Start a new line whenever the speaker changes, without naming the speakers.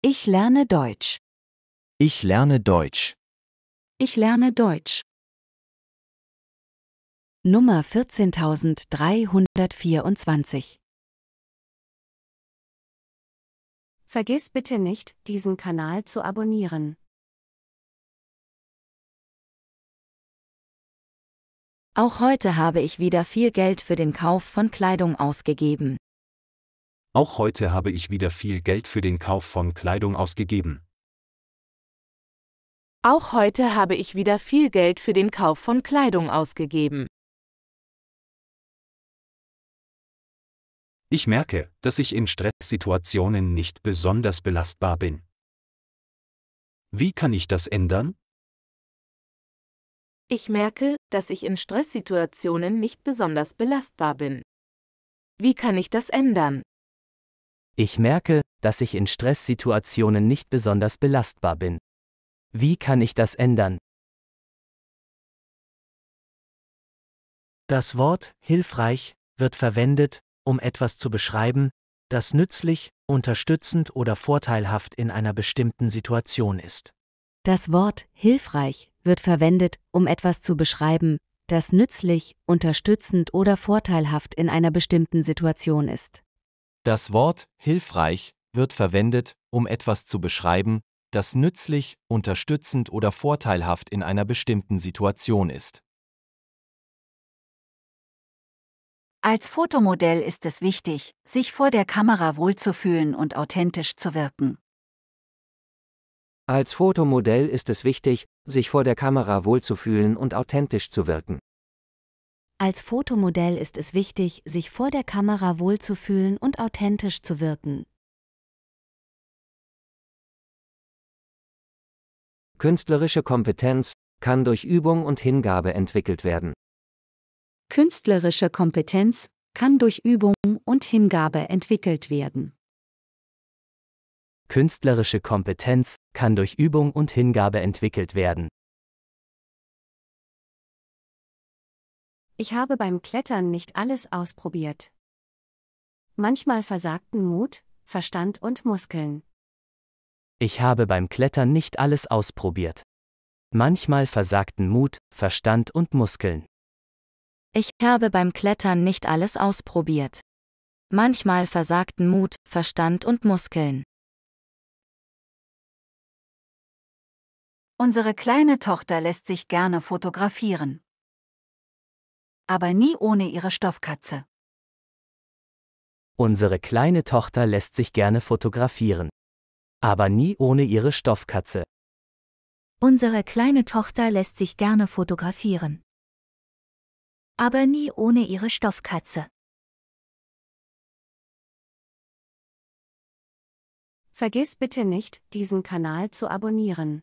Ich lerne Deutsch. Ich lerne Deutsch. Ich lerne Deutsch.
Nummer 14324
Vergiss bitte nicht, diesen Kanal zu abonnieren. Auch heute habe ich wieder viel Geld für den Kauf von Kleidung ausgegeben. Auch heute habe ich wieder viel Geld für den Kauf von Kleidung ausgegeben.
Auch heute habe ich wieder viel Geld für den Kauf von Kleidung ausgegeben.
Ich merke, dass ich in Stresssituationen nicht besonders belastbar bin. Wie kann ich das ändern?
Ich merke, dass ich in Stresssituationen nicht besonders belastbar bin. Wie kann ich das ändern?
Ich merke, dass ich in Stresssituationen nicht besonders belastbar bin.
Wie kann ich das ändern?
Das Wort hilfreich wird verwendet, um etwas zu beschreiben, das nützlich, unterstützend oder vorteilhaft in einer bestimmten Situation ist.
Das Wort hilfreich wird verwendet, um etwas zu beschreiben, das nützlich, unterstützend oder vorteilhaft in einer bestimmten Situation ist.
Das Wort hilfreich wird verwendet, um etwas zu beschreiben, das nützlich, unterstützend oder vorteilhaft in einer bestimmten Situation ist.
Als Fotomodell ist es wichtig, sich vor der Kamera wohlzufühlen und authentisch zu wirken.
Als Fotomodell ist es wichtig, sich vor der Kamera wohlzufühlen und authentisch zu wirken.
Als Fotomodell ist es wichtig, sich vor der Kamera wohlzufühlen und authentisch
zu wirken.
Künstlerische Kompetenz kann durch Übung und Hingabe entwickelt werden.
Künstlerische Kompetenz kann durch Übung und Hingabe entwickelt
werden.
Künstlerische Kompetenz kann durch Übung und
Hingabe entwickelt werden.
Ich habe beim Klettern nicht alles ausprobiert. Manchmal versagten Mut, Verstand und Muskeln.
Ich habe beim Klettern nicht alles ausprobiert. Manchmal versagten Mut, Verstand und Muskeln.
Ich habe beim Klettern nicht alles ausprobiert. Manchmal versagten Mut, Verstand und Muskeln. Unsere kleine Tochter lässt sich gerne fotografieren aber nie ohne ihre Stoffkatze.
Unsere kleine Tochter lässt sich gerne fotografieren. Aber nie ohne ihre Stoffkatze.
Unsere kleine Tochter lässt sich gerne fotografieren. Aber nie ohne ihre Stoffkatze.
Vergiss bitte nicht, diesen Kanal zu abonnieren.